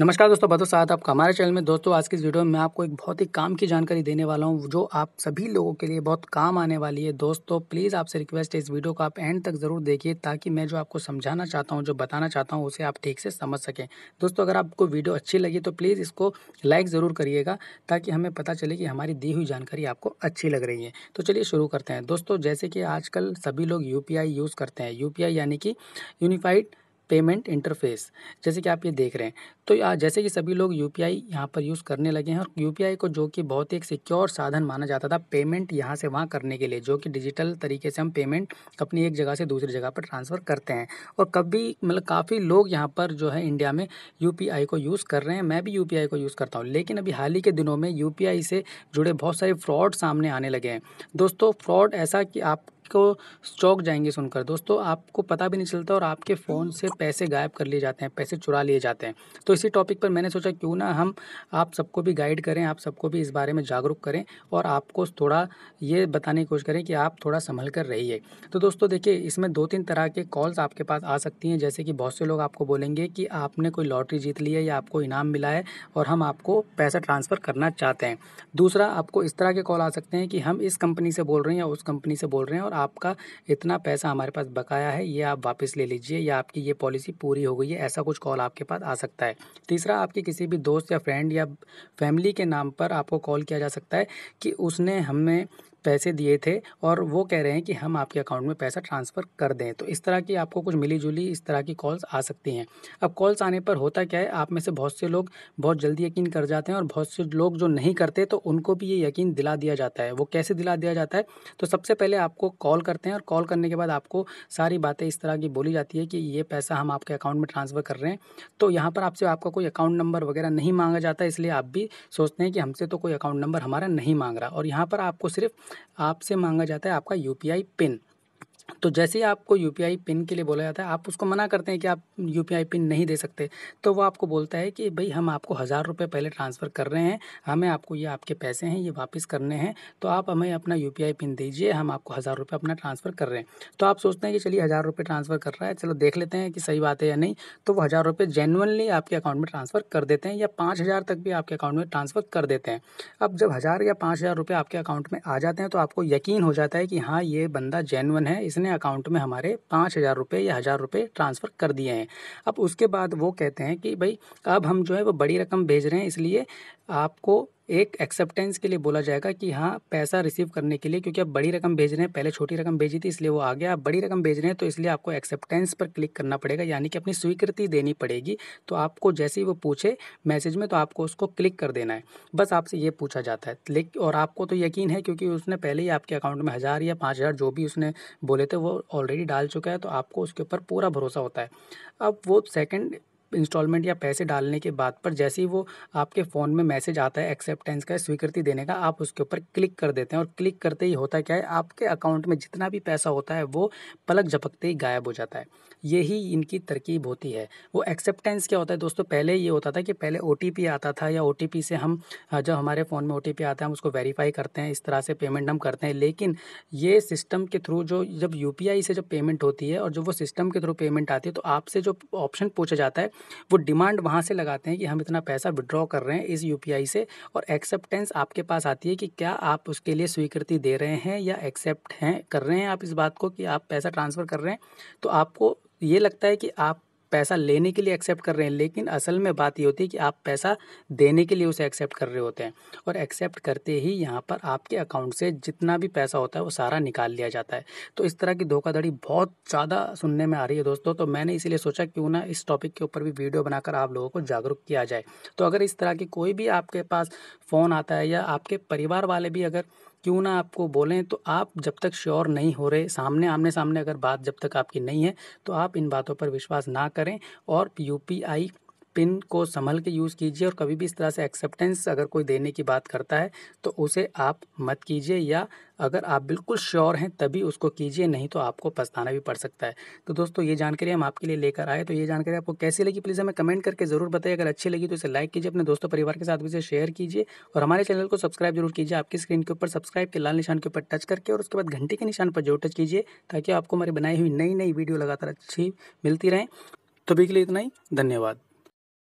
नमस्कार दोस्तों बदो साथ आपका हमारे चैनल में दोस्तों आज की इस वीडियो में मैं आपको एक बहुत ही काम की जानकारी देने वाला हूं जो आप सभी लोगों के लिए बहुत काम आने वाली है दोस्तों प्लीज़ आपसे रिक्वेस्ट है इस वीडियो को आप एंड तक ज़रूर देखिए ताकि मैं जो आपको समझाना चाहता हूं जो बताना चाहता हूँ उसे आप ठीक से समझ सकें दोस्तों अगर आपको वीडियो अच्छी लगी तो प्लीज़ इसको लाइक ज़रूर करिएगा ताकि हमें पता चले कि हमारी दी हुई जानकारी आपको अच्छी लग रही है तो चलिए शुरू करते हैं दोस्तों जैसे कि आजकल सभी लोग यू यूज़ करते हैं यू यानी कि यूनिफाइड पेमेंट इंटरफेस जैसे कि आप ये देख रहे हैं तो जैसे कि सभी लोग यू पी आई यहाँ पर यूज़ करने लगे हैं और यू पी आई को जो कि बहुत ही एक सिक्योर साधन माना जाता था पेमेंट यहाँ से वहाँ करने के लिए जो कि डिजिटल तरीके से हम पेमेंट अपनी एक जगह से दूसरी जगह पर ट्रांसफ़र करते हैं और कभी मतलब काफ़ी लोग यहाँ पर जो है इंडिया में यू पी आई को यूज़ कर रहे हैं मैं भी यू पी आई को यूज़ करता हूँ लेकिन अभी हाल ही के दिनों में यू पी आई से जुड़े बहुत सारे फ्रॉड सामने आने लगे हैं दोस्तों फ्रॉड ऐसा कि आप को चौक जाएंगे सुनकर दोस्तों आपको पता भी नहीं चलता और आपके फ़ोन से पैसे गायब कर लिए जाते हैं पैसे चुरा लिए जाते हैं तो इसी टॉपिक पर मैंने सोचा क्यों ना हम आप सबको भी गाइड करें आप सबको भी इस बारे में जागरूक करें और आपको थोड़ा ये बताने की कोशिश करें कि आप थोड़ा संभल कर रहिए तो दोस्तों देखिए इसमें दो तीन तरह के कॉल्स आपके पास आ सकती हैं जैसे कि बहुत से लोग आपको बोलेंगे कि आपने कोई लॉटरी जीत ली है या आपको इनाम मिला है और हम आपको पैसा ट्रांसफ़र करना चाहते हैं दूसरा आपको इस तरह के कॉल आ सकते हैं कि हम इस कंपनी से बोल रहे हैं या उस कंपनी से बोल रहे हैं और आपका इतना पैसा हमारे पास बकाया है ये आप वापस ले लीजिए या आपकी ये पॉलिसी पूरी हो गई है ऐसा कुछ कॉल आपके पास आ सकता है तीसरा आपके किसी भी दोस्त या फ्रेंड या फैमिली के नाम पर आपको कॉल किया जा सकता है कि उसने हमें पैसे दिए थे और वो कह रहे हैं कि हम आपके अकाउंट में पैसा ट्रांसफ़र कर दें तो इस तरह की आपको कुछ मिली जुली इस तरह की कॉल्स आ सकती हैं अब कॉल्स आने पर होता क्या है आप में से बहुत से लोग बहुत जल्दी यकीन कर जाते हैं और बहुत से लोग जो नहीं करते तो उनको भी ये यकीन दिला दिया जाता है वो कैसे दिला दिया जाता है तो सबसे पहले आपको कॉल करते हैं और कॉल करने के बाद आपको सारी बातें इस तरह की बोली जाती है कि ये पैसा हम आपके अकाउंट में ट्रांसफ़र कर रहे हैं तो यहाँ पर आपसे आपका कोई अकाउंट नंबर वगैरह नहीं मांगा जाता इसलिए आप भी सोचते हैं कि हमसे तो कोई अकाउंट नंबर हमारा नहीं मांग रहा और यहाँ पर आपको सिर्फ आपसे मांगा जाता है आपका यू पी आई पिन तो जैसे ही आपको यू पी आई पिन के लिए बोला जाता है आप उसको मना करते हैं कि आप यू पी आई पिन नहीं दे सकते तो वो आपको बोलता है कि भाई हम आपको हज़ार रुपये पहले ट्रांसफ़र कर रहे हैं हमें आपको ये आपके पैसे हैं ये वापस करने हैं तो आप हमें अपना यू पी आई पिन दीजिए हम आपको हज़ार रुपये अपना ट्रांसफ़र कर रहे हैं तो आप सोचते हैं कि चलिए हज़ार रुपये ट्रांसफ़र कर रहा है चलो देख लेते हैं कि सही बात है या नहीं तो वो हज़ार रुपये जेनुअनली आपके अकाउंट में ट्रांसफ़र कर देते हैं या पाँच हज़ार तक भी आपके अकाउंट में ट्रांसफ़र कर देते हैं अब जब हज़ार या पाँच हज़ार रुपये आपके अकाउंट में आ जाते हैं तो आपको यकीन हो जाता है कि हाँ ये बंदा जेनवन है इसने उसने अकाउंट में हमारे पाँच हज़ार रुपये या हज़ार रुपये ट्रांसफ़र कर दिए हैं अब उसके बाद वो कहते हैं कि भाई अब हम जो है वो बड़ी रकम भेज रहे हैं इसलिए आपको एक एक्सेप्टेंस के लिए बोला जाएगा कि हाँ पैसा रिसीव करने के लिए क्योंकि आप बड़ी रकम भेज रहे हैं पहले छोटी रकम भेजी थी इसलिए वो आ गया आप बड़ी रकम भेज रहे हैं तो इसलिए आपको एक्सेप्टेंस पर क्लिक करना पड़ेगा यानी कि अपनी स्वीकृति देनी पड़ेगी तो आपको जैसे ही वो पूछे मैसेज में तो आपको उसको क्लिक कर देना है बस आपसे ये पूछा जाता है क्लिक और आपको तो यकीन है क्योंकि उसने पहले ही आपके अकाउंट में हज़ार या पाँच हज़ार जो भी उसने बोले थे वो ऑलरेडी डाल चुका है तो आपको उसके ऊपर पूरा भरोसा होता है अब वो सेकेंड इंस्टॉलमेंट या पैसे डालने के बाद पर जैसे ही वो आपके फ़ोन में मैसेज आता है एक्सेप्टेंस का स्वीकृति देने का आप उसके ऊपर क्लिक कर देते हैं और क्लिक करते ही होता क्या है आपके अकाउंट में जितना भी पैसा होता है वो पलक झपकते ही गायब हो जाता है यही इनकी तरकीब होती है वो एक्सेप्टेंस क्या होता है दोस्तों पहले ये होता था कि पहले ओ आता था या ओ से हम हाँ, जब हमारे फ़ोन में ओ आता है हम उसको वेरीफाई करते हैं इस तरह से पेमेंट हम करते हैं लेकिन ये सिस्टम के थ्रू जो जब यू से जब पेमेंट होती है और जब वो सिस्टम के थ्रू पेमेंट आती है तो आपसे जो ऑप्शन पूछा जाता है वो डिमांड वहाँ से लगाते हैं कि हम इतना पैसा विड्रॉ कर रहे हैं इस यू से और एक्सेप्टेंस आपके पास आती है कि क्या आप उसके लिए स्वीकृति दे रहे हैं या एक्सेप्ट हैं कर रहे हैं आप इस बात को कि आप पैसा ट्रांसफ़र कर रहे हैं तो आपको ये लगता है कि आप पैसा लेने के लिए एक्सेप्ट कर रहे हैं लेकिन असल में बात ये होती है कि आप पैसा देने के लिए उसे एक्सेप्ट कर रहे होते हैं और एक्सेप्ट करते ही यहाँ पर आपके अकाउंट से जितना भी पैसा होता है वो सारा निकाल लिया जाता है तो इस तरह की धोखाधड़ी बहुत ज़्यादा सुनने में आ रही है दोस्तों तो मैंने इसीलिए सोचा क्यों ना इस टॉपिक के ऊपर भी वीडियो बनाकर आप लोगों को जागरूक किया जाए तो अगर इस तरह की कोई भी आपके पास फ़ोन आता है या आपके परिवार वाले भी अगर क्यों ना आपको बोलें तो आप जब तक श्योर नहीं हो रहे सामने आमने सामने अगर बात जब तक आपकी नहीं है तो आप इन बातों पर विश्वास ना करें और यू पी आई पिन को संभल के यूज़ कीजिए और कभी भी इस तरह से एक्सेप्टेंस अगर कोई देने की बात करता है तो उसे आप मत कीजिए या अगर आप बिल्कुल श्योर हैं तभी उसको कीजिए नहीं तो आपको पछताना भी पड़ सकता है तो दोस्तों ये जानकारी हम आपके लिए लेकर आए तो ये जानकारी आपको कैसी लगी प्लीज़ हमें कमेंट करके ज़रूर बताइए अगर अच्छी लगी तो इसे लाइक कीजिए अपने दोस्तों परिवार के साथ भी इसे शेयर कीजिए और हमारे चैनल को सब्सक्राइब जरूर कीजिए आपकी स्क्रीन के ऊपर सब्सक्राइब के लाल निशान के ऊपर टच करके और उसके बाद घंटे के निशान पर जरूर टच कीजिए ताकि आपको हमारी बनाई हुई नई नई वीडियो लगातार अच्छी मिलती रहें तो अभी के लिए इतना ही धन्यवाद